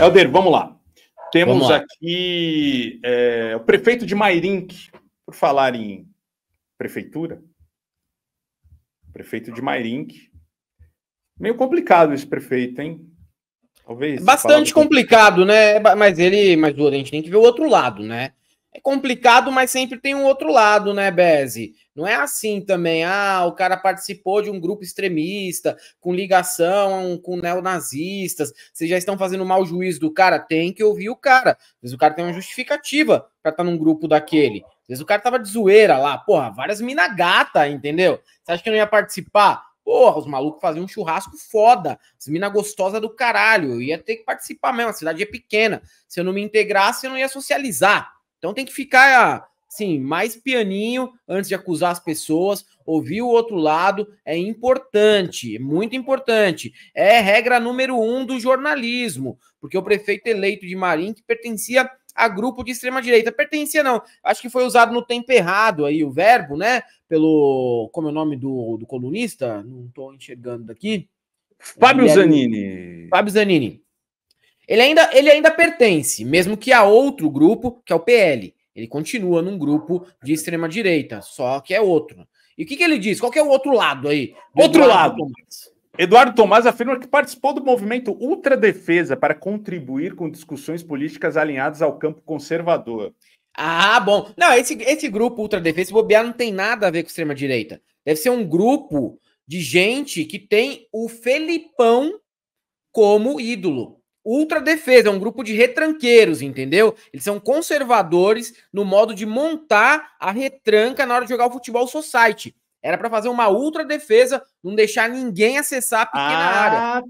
Helder, vamos lá. Temos vamos lá. aqui é, o prefeito de Mairink, por falar em prefeitura. Prefeito de Mairink. Meio complicado esse prefeito, hein? Talvez. Bastante complicado, né? Mas ele, mas o a gente tem que ver o outro lado, né? É complicado, mas sempre tem um outro lado, né, Beze? Não é assim também. Ah, o cara participou de um grupo extremista, com ligação com neonazistas. Vocês já estão fazendo mau juízo do cara? Tem que ouvir o cara. Às vezes o cara tem uma justificativa para estar tá num grupo daquele. Às vezes o cara tava de zoeira lá. Porra, várias mina gata, entendeu? Você acha que não ia participar? Porra, os malucos faziam um churrasco foda. As mina gostosa do caralho. Eu ia ter que participar mesmo. A cidade é pequena. Se eu não me integrasse, eu não ia socializar. Então tem que ficar assim, mais pianinho antes de acusar as pessoas. Ouvir o outro lado é importante, muito importante. É regra número um do jornalismo, porque o prefeito eleito de Marim, que pertencia a grupo de extrema-direita. Pertencia, não. Acho que foi usado no tempo errado aí o verbo, né? Pelo. Como é o nome do, do colunista? Não estou enxergando daqui. Fábio Zanini. Fábio Zanini. Ele ainda, ele ainda pertence, mesmo que a outro grupo, que é o PL. Ele continua num grupo de extrema direita, só que é outro. E o que, que ele diz? Qual é o outro lado aí? Outro Eduardo lado. Tomás. Eduardo Tomás afirma que participou do movimento Ultra Defesa para contribuir com discussões políticas alinhadas ao campo conservador. Ah, bom. Não, esse, esse grupo Ultra Defesa, bobear, não tem nada a ver com extrema direita. Deve ser um grupo de gente que tem o Felipão como ídolo ultra defesa, é um grupo de retranqueiros, entendeu? Eles são conservadores no modo de montar a retranca na hora de jogar o futebol society. Era para fazer uma ultra defesa, não deixar ninguém acessar a pequena ah, área.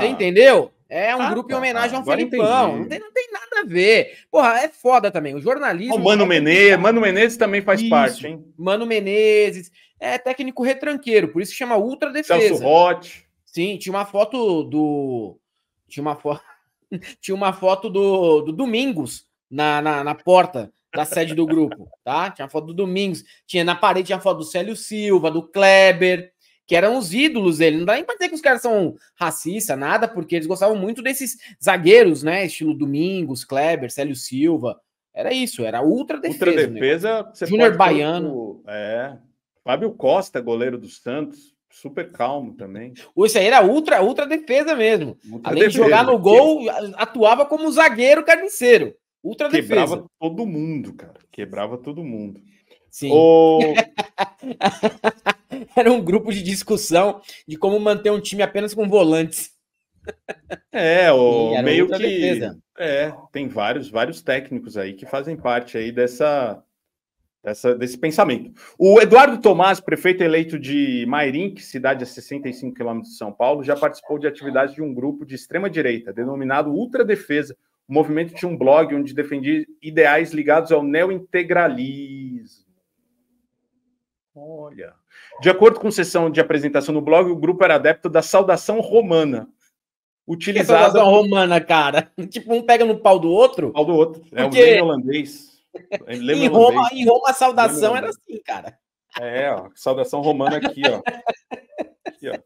Tá. entendeu? É um ah, grupo tá, em homenagem ao Agora Felipão. Não tem, não tem, nada a ver. Porra, é foda também. O jornalismo. O Mano é Menezes, Mano Menezes também faz isso. parte, hein? Mano Menezes. É técnico retranqueiro, por isso chama ultra defesa. Celso Roth. Sim, tinha uma foto do tinha uma foto, tinha uma foto do, do Domingos na, na, na porta da sede do grupo, tá? Tinha foto do Domingos, tinha na parede tinha foto do Célio Silva, do Kleber, que eram os ídolos dele. Não dá nem pra dizer que os caras são racistas, nada, porque eles gostavam muito desses zagueiros, né? Estilo Domingos, Kleber, Célio Silva. Era isso, era ultra defesa. Ultra defesa, né? Júnior Baiano. É. Fábio Costa, goleiro do Santos, super calmo também. Isso aí era ultra, ultra defesa mesmo. Ultra Além defesa, de jogar no gol, que... atuava como zagueiro carniceiro. Ultra Quebrava defesa. todo mundo, cara. Quebrava todo mundo. Sim. O... era um grupo de discussão de como manter um time apenas com volantes. É, o meio que defesa. é, tem vários vários técnicos aí que fazem parte aí dessa dessa, desse pensamento. O Eduardo Tomás, prefeito eleito de Mairink, cidade a 65 quilômetros de São Paulo, já participou de atividades de um grupo de extrema-direita, denominado Ultra Defesa. O movimento tinha um blog onde defendia ideais ligados ao neointegralismo. Olha. De acordo com sessão de apresentação no blog, o grupo era adepto da saudação romana, utilizada. Que saudação romana, cara. Tipo, um pega no pau do outro. Pau do outro. É o bem holandês em, Roma, em Roma, a saudação era assim, cara. É, ó, saudação romana aqui, ó. Aqui, ó.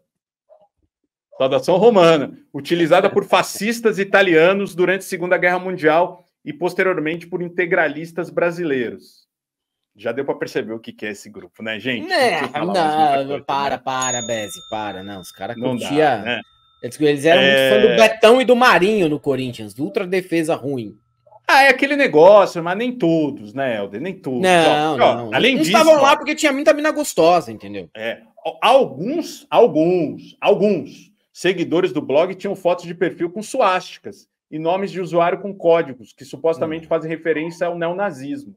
Saudação romana, utilizada por fascistas italianos durante a Segunda Guerra Mundial e posteriormente por integralistas brasileiros. Já deu para perceber o que, é esse grupo, né, gente? Né, não, não, para, né? para, Beze, para. Não, os caras curtiam. Né? Eles, eles, eram é... muito fã do é. Betão e do Marinho no Corinthians, ultra defesa ruim. Ah, é aquele negócio, mas nem todos, né, Helder? Nem todos. Não, ó, não. Ó, além Eles disso. estavam lá ó, porque tinha muita mina gostosa, entendeu? É. Alguns, alguns, alguns seguidores do blog tinham fotos de perfil com suásticas e nomes de usuário com códigos que supostamente hum. fazem referência ao neonazismo.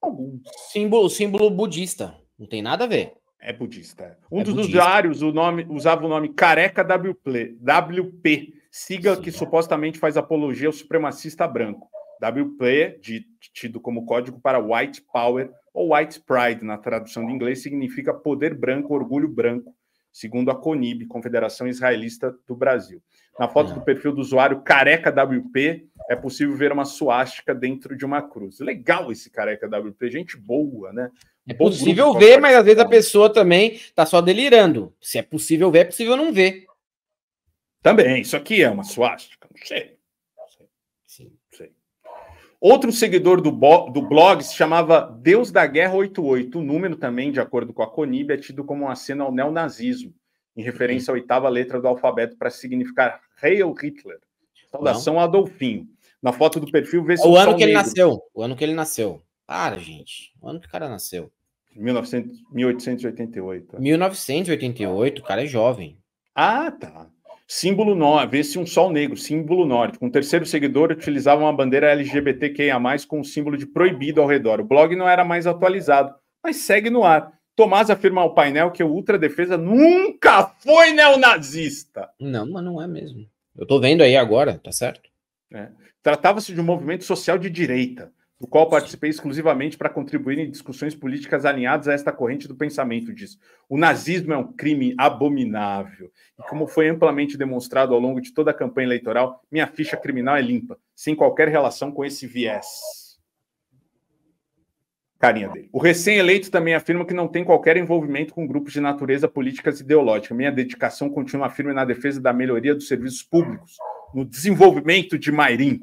Alguns. Símbolo, símbolo budista. Não tem nada a ver. É budista. É. Um é dos budista. usuários o nome, usava o nome Careca WP, WP siga Sim, que é. supostamente faz apologia ao supremacista branco. WP, de, tido como código para White Power ou White Pride, na tradução de inglês, significa poder branco, orgulho branco, segundo a CONIB, Confederação Israelista do Brasil. Na foto do perfil do usuário Careca WP, é possível ver uma suástica dentro de uma cruz. Legal esse Careca WP, gente boa, né? É possível ver, mas às vezes a pessoa também está só delirando. Se é possível ver, é possível não ver. Também, isso aqui é uma suástica? Não sei. Sim. sei. Outro seguidor do, do, blog se chamava Deus da Guerra 88. O número também, de acordo com a Conib, é tido como um aceno ao neonazismo, em referência à oitava letra do alfabeto para significar Heil Hitler. Saudação a Adolfinho. Na foto do perfil, vê se o, o ano que ele negro. nasceu. O ano que ele nasceu. Para, gente. O ano que o cara nasceu. 1900, 1888. 1988, o cara é jovem. Ah, tá. Símbolo norte, vê-se um sol negro, símbolo norte. Um terceiro seguidor utilizava uma bandeira LGBTQIA, com o um símbolo de proibido ao redor. O blog não era mais atualizado, mas segue no ar. Tomás afirma ao painel que o Ultra Defesa nunca foi neonazista. Não, mas não é mesmo. Eu tô vendo aí agora, tá certo? É. Tratava-se de um movimento social de direita, do qual participei exclusivamente para contribuir em discussões políticas alinhadas a esta corrente do pensamento, diz. O nazismo é um crime abominável. E como foi amplamente demonstrado ao longo de toda a campanha eleitoral, minha ficha criminal é limpa, sem qualquer relação com esse viés. Carinha dele. O recém-eleito também afirma que não tem qualquer envolvimento com grupos de natureza políticas e ideológica. Minha dedicação continua firme na defesa da melhoria dos serviços públicos, no desenvolvimento de Mairink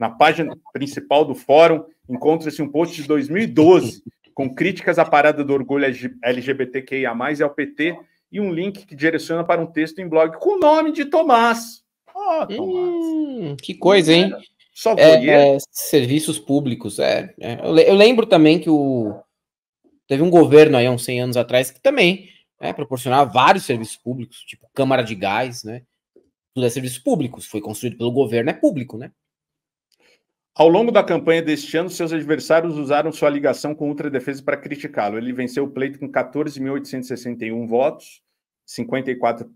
na página principal do fórum encontra-se um post de 2012 com críticas à parada do orgulho LGBTQIA+, e ao PT, e um link que direciona para um texto em blog com o nome de Tomás. Oh, Tomás. Hum, que coisa, hein? Só é, é, serviços públicos, é, é. Eu, lembro também que o teve um governo aí há uns 100 anos atrás que também né, proporcionava vários serviços públicos, tipo Câmara de Gás, né? Tudo é serviços públicos, foi construído pelo governo, é público, né? Ao longo da campanha deste ano, seus adversários usaram sua ligação com Ultra Defesa para criticá-lo. Ele venceu o pleito com 14.861 votos, 54%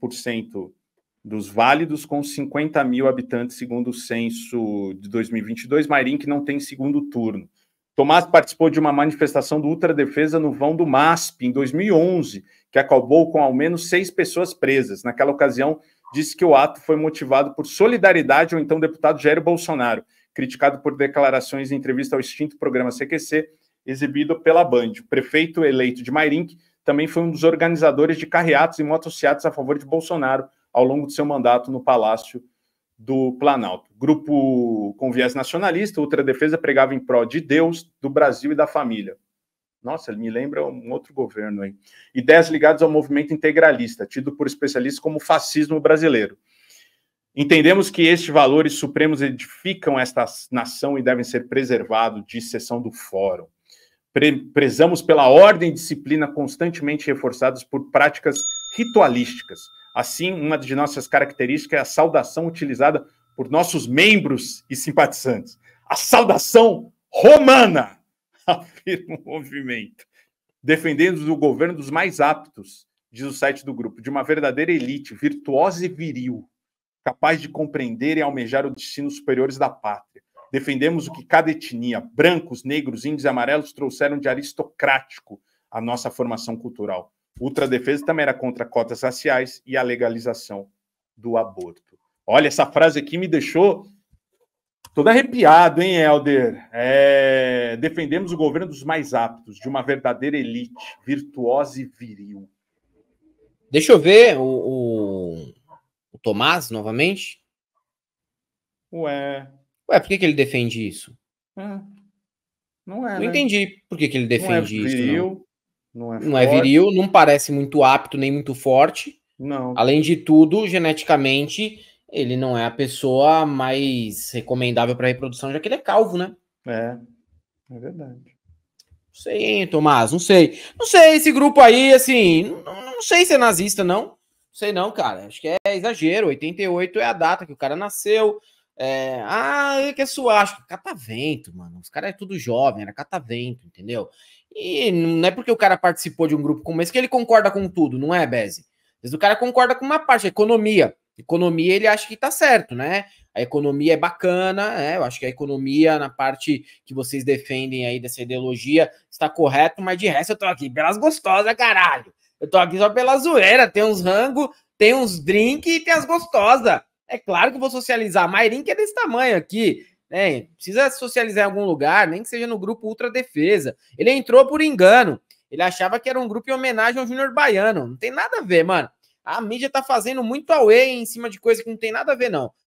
dos válidos, com 50 mil habitantes, segundo o censo de 2022. Marim, que não tem segundo turno. Tomás participou de uma manifestação do Ultra Defesa no vão do MASP, em 2011, que acabou com ao menos seis pessoas presas. Naquela ocasião, disse que o ato foi motivado por solidariedade ao então deputado Jair Bolsonaro criticado por declarações em entrevista ao extinto programa CQC, exibido pela Band. O prefeito eleito de Mairink também foi um dos organizadores de carreatos e motocicletas a favor de Bolsonaro ao longo de seu mandato no Palácio do Planalto. Grupo com viés nacionalista, Ultradefesa pregava em prol de Deus, do Brasil e da família. Nossa, ele me lembra um outro governo aí. Ideias ligadas ao movimento integralista, tido por especialistas como fascismo brasileiro. Entendemos que estes valores supremos edificam esta nação e devem ser preservados, de sessão do fórum. Pre prezamos pela ordem e disciplina constantemente reforçadas por práticas ritualísticas. Assim, uma de nossas características é a saudação utilizada por nossos membros e simpatizantes. A saudação romana, afirma o movimento. Defendemos o governo dos mais aptos, diz o site do grupo, de uma verdadeira elite virtuosa e viril capaz de compreender e almejar os destinos superiores da pátria. Defendemos o que cada etnia, brancos, negros, índios e amarelos, trouxeram de aristocrático à nossa formação cultural. Ultradefesa também era contra cotas raciais e a legalização do aborto. Olha, essa frase aqui me deixou todo arrepiado, hein, Helder? É... Defendemos o governo dos mais aptos, de uma verdadeira elite, virtuosa e viril. Deixa eu ver o, o Tomás novamente? Ué. Ué, por que, que ele defende isso? É. Não é. Não né? entendi por que, que ele é defende isso. não é viril, isso. Não, não, é, não é viril, não parece muito apto nem muito forte. Não. Além de tudo, geneticamente, ele não é a pessoa mais recomendável para reprodução, já que ele é calvo, né? É, é verdade. Não sei, hein, Tomás, não sei. Não sei, esse grupo aí, assim, não, não sei se é nazista, não. Sei não, cara. Acho que é exagero. 88 é a data que o cara nasceu. É, ah, ele é quer é suasco. Catavento, mano. Os caras é tudo jovem, era catavento, entendeu? E não é porque o cara participou de um grupo como esse que ele concorda com tudo, não é, Beze? Às vezes o cara concorda com uma parte, economia. Economia ele acha que tá certo, né? A economia é bacana, né? Eu acho que a economia, na parte que vocês defendem aí dessa ideologia, está correto, mas de resto eu tô aqui, belas gostosas, caralho. Eu tô aqui só pela zoeira. Tem uns rango, tem uns drink e tem as gostosas. É claro que vou socializar. Mairinho que é desse tamanho aqui. Né? Precisa socializar em algum lugar, nem que seja no grupo Ultra Defesa. Ele entrou por engano. Ele achava que era um grupo em homenagem ao Júnior Baiano. Não tem nada a ver, mano. A mídia tá fazendo muito away em cima de coisa que não tem nada a ver, não.